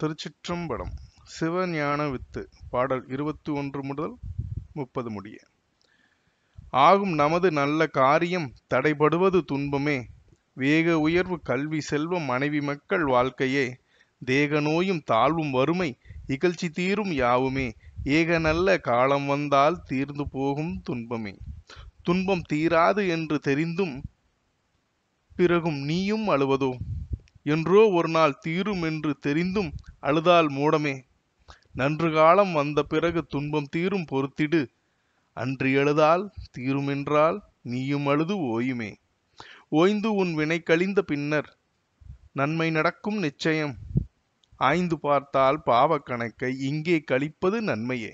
திருச்சிற்றம்பலம் சிவஞான with பாடல் இருபத்தி ஒன்று முதல் முப்பது முடிய ஆகும் நமது நல்ல காரியம் தடைபடுவது துன்பமே வேக உயர்வு கல்வி செல்வம் மனைவி மக்கள் வாழ்க்கையே தேக நோயும் தாழ்வும் வறுமை இகழ்ச்சி தீரும் யாவுமே ஏக நல்ல காலம் வந்தால் தீர்ந்து போகும் துன்பமே துன்பம் தீராது என்று தெரிந்தும் பிறகும் நீயும் அழுவதோ என்றோ ஒரு நாள் தீரும் என்று தெரிந்தும் அழுதால் மூடமே நன்று காலம் வந்த பிறகு துன்பம் தீரும் பொறுத்திடு அன்று எழுதால் தீருமென்றால் நீயும் அழுது ஓயுமே ஓய்ந்து உன் வினை கழிந்த பின்னர் நன்மை நடக்கும் நிச்சயம் ஆய்ந்து பார்த்தால் பாவ கணக்கை இங்கே கழிப்பது நன்மையே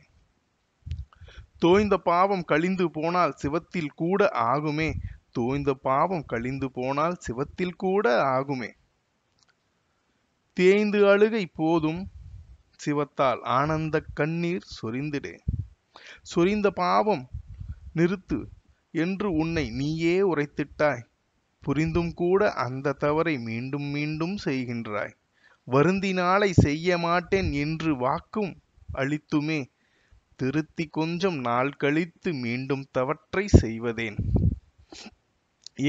தோய்ந்த பாவம் கழிந்து போனால் சிவத்தில் கூட ஆகுமே தோய்ந்த பாவம் கழிந்து போனால் சிவத்தில் கூட ஆகுமே தேய்ந்து அழுகை போதும் சிவத்தால் ஆனந்த கண்ணீர் சொரிந்திடு சொரிந்த பாவம் நிறுத்து என்று உன்னை நீயே உரைத்திட்டாய் புரிந்தும் கூட அந்த தவறை மீண்டும் மீண்டும் செய்கின்றாய் வருந்தினாலை செய்ய மாட்டேன் என்று வாக்கும் அளித்துமே திருத்தி கொஞ்சம் நாள் கழித்து மீண்டும் தவற்றை செய்வதேன்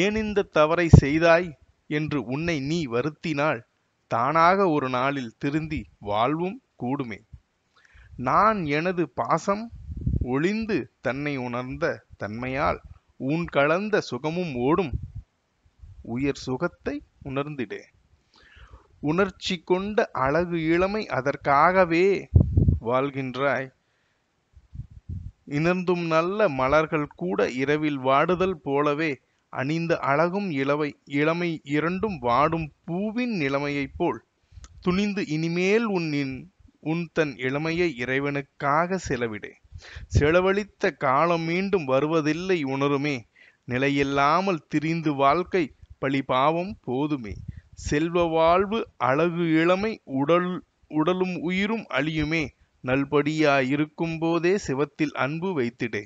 ஏன் இந்த தவறை செய்தாய் என்று உன்னை நீ வருத்தினாள் தானாக ஒரு நாளில் திருந்தி வாழ்வும் கூடுமே நான் எனது பாசம் ஒளிந்து தன்னை உணர்ந்த தன்மையால் ஊன் கலந்த சுகமும் ஓடும் உயர் சுகத்தை உணர்ந்திடே உணர்ச்சி கொண்ட அழகு இளமை அதற்காகவே வாழ்கின்றாய் இணர்ந்தும் நல்ல மலர்கள் கூட இரவில் வாடுதல் போலவே அணிந்த அழகும் இளவை இளமை இரண்டும் வாடும் பூவின் நிலைமையைப் போல் துணிந்து இனிமேல் உன்னின் உன் தன் இளமையை இறைவனுக்காக செலவிடு செலவழித்த காலம் மீண்டும் வருவதில்லை உணருமே நிலையில்லாமல் திரிந்து வாழ்க்கை பழிபாவம் போதுமே செல்வ வாழ்வு அழகு இளமை உடல் உடலும் உயிரும் அழியுமே நல்படியாயிருக்கும் போதே சிவத்தில் அன்பு வைத்திடு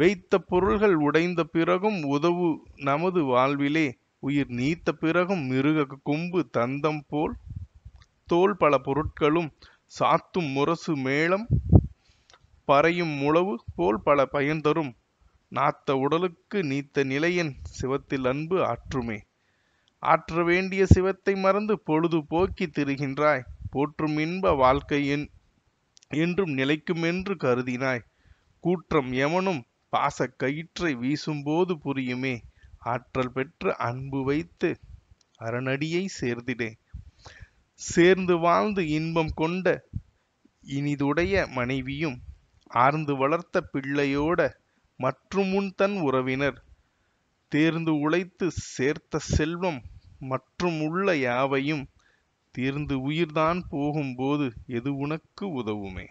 வைத்த பொருள்கள் உடைந்த பிறகும் உதவு நமது வாழ்விலே உயிர் நீத்த பிறகும் மிருக கொம்பு தந்தம் போல் தோல் பல பொருட்களும் சாத்தும் முரசு மேளம் பறையும் முழவு போல் பல பயன் தரும் நாத்த உடலுக்கு நீத்த நிலையன் சிவத்தில் அன்பு ஆற்றுமே ஆற்ற வேண்டிய சிவத்தை மறந்து பொழுது போக்கி திரிகின்றாய் போற்றும் இன்ப வாழ்க்கையின் என்றும் நிலைக்குமென்று கருதினாய் கூற்றம் எவனும் பாசக் கயிற்றை வீசும்போது புரியுமே ஆற்றல் பெற்று அன்பு வைத்து அரணடியை சேர்ந்திடே சேர்ந்து வாழ்ந்து இன்பம் கொண்ட இனிதுடைய மனைவியும் ஆர்ந்து வளர்த்த பிள்ளையோட மற்றும் முன் தன் உறவினர் தேர்ந்து உழைத்து சேர்த்த செல்வம் மற்றும் உள்ள யாவையும் தீர்ந்து உயிர்தான் போகும்போது எது உனக்கு உதவுமே